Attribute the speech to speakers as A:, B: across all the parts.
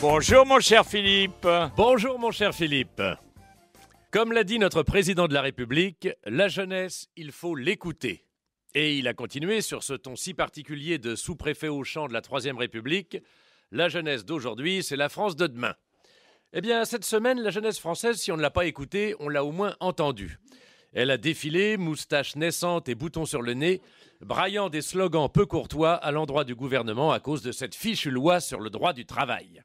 A: Bonjour mon cher Philippe. Bonjour mon cher Philippe. Comme l'a dit notre président de la République, la jeunesse, il faut l'écouter. Et il a continué sur ce ton si particulier de sous-préfet au champ de la Troisième République. La jeunesse d'aujourd'hui, c'est la France de demain. Eh bien, cette semaine, la jeunesse française, si on ne l'a pas écoutée, on l'a au moins entendue. Elle a défilé, moustache naissante et boutons sur le nez, braillant des slogans peu courtois à l'endroit du gouvernement à cause de cette fichue loi sur le droit du travail.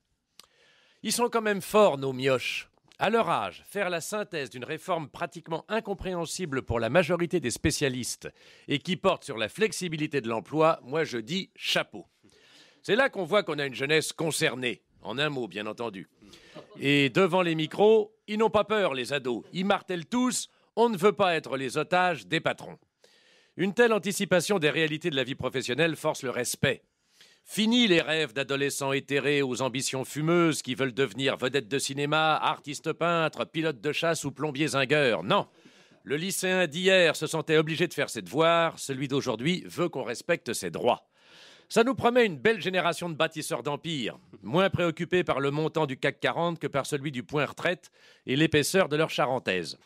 A: Ils sont quand même forts, nos mioches. À leur âge, faire la synthèse d'une réforme pratiquement incompréhensible pour la majorité des spécialistes et qui porte sur la flexibilité de l'emploi, moi je dis chapeau. C'est là qu'on voit qu'on a une jeunesse concernée, en un mot bien entendu. Et devant les micros, ils n'ont pas peur, les ados. Ils martèlent tous, on ne veut pas être les otages des patrons. Une telle anticipation des réalités de la vie professionnelle force le respect. Fini les rêves d'adolescents éthérés aux ambitions fumeuses qui veulent devenir vedettes de cinéma, artistes peintres, pilotes de chasse ou plombiers zingueurs. Non. Le lycéen d'hier se sentait obligé de faire ses devoirs, celui d'aujourd'hui veut qu'on respecte ses droits. Ça nous promet une belle génération de bâtisseurs d'empire, moins préoccupés par le montant du CAC 40 que par celui du point retraite et l'épaisseur de leur charentaise.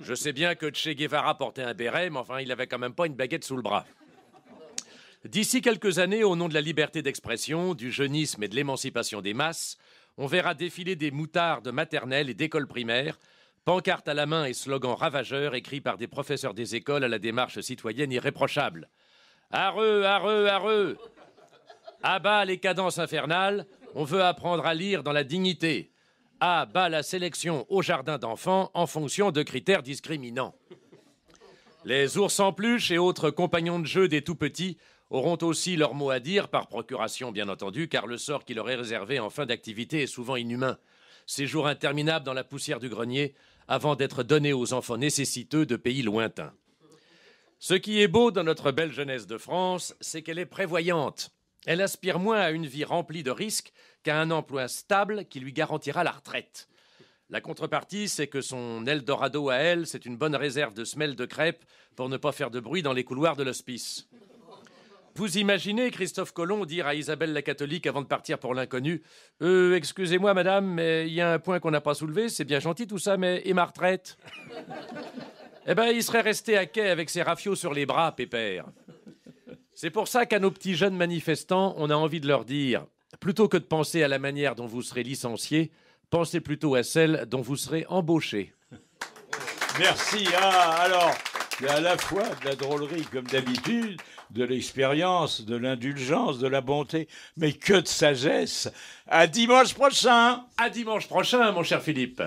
A: Je sais bien que Che Guevara portait un béret, mais enfin, il avait quand même pas une baguette sous le bras. D'ici quelques années, au nom de la liberté d'expression, du jeunisme et de l'émancipation des masses, on verra défiler des moutardes maternelles et d'écoles primaires, pancartes à la main et slogans ravageurs écrits par des professeurs des écoles à la démarche citoyenne irréprochable. Areux, areux, areux À bas les cadences infernales, on veut apprendre à lire dans la dignité. À bas la sélection au jardin d'enfants en fonction de critères discriminants. Les ours en peluche et autres compagnons de jeu des tout-petits auront aussi leur mot à dire, par procuration bien entendu, car le sort qui leur est réservé en fin d'activité est souvent inhumain. Séjour interminable dans la poussière du grenier, avant d'être donné aux enfants nécessiteux de pays lointains. Ce qui est beau dans notre belle jeunesse de France, c'est qu'elle est prévoyante. Elle aspire moins à une vie remplie de risques qu'à un emploi stable qui lui garantira la retraite. La contrepartie, c'est que son Eldorado à elle, c'est une bonne réserve de semelles de crêpes pour ne pas faire de bruit dans les couloirs de l'hospice. Vous imaginez Christophe Colomb dire à Isabelle la catholique avant de partir pour l'inconnu euh, Excusez-moi, madame, mais il y a un point qu'on n'a pas soulevé, c'est bien gentil tout ça, mais et ma retraite Eh ben, il serait resté à quai avec ses rafiaux sur les bras, pépère. C'est pour ça qu'à nos petits jeunes manifestants, on a envie de leur dire plutôt que de penser à la manière dont vous serez licencié, pensez plutôt à celle dont vous serez embauché. Merci. Ah, alors à la fois de la drôlerie, comme d'habitude, de l'expérience, de l'indulgence, de la bonté, mais que de sagesse. À dimanche prochain. À dimanche prochain, mon cher Philippe.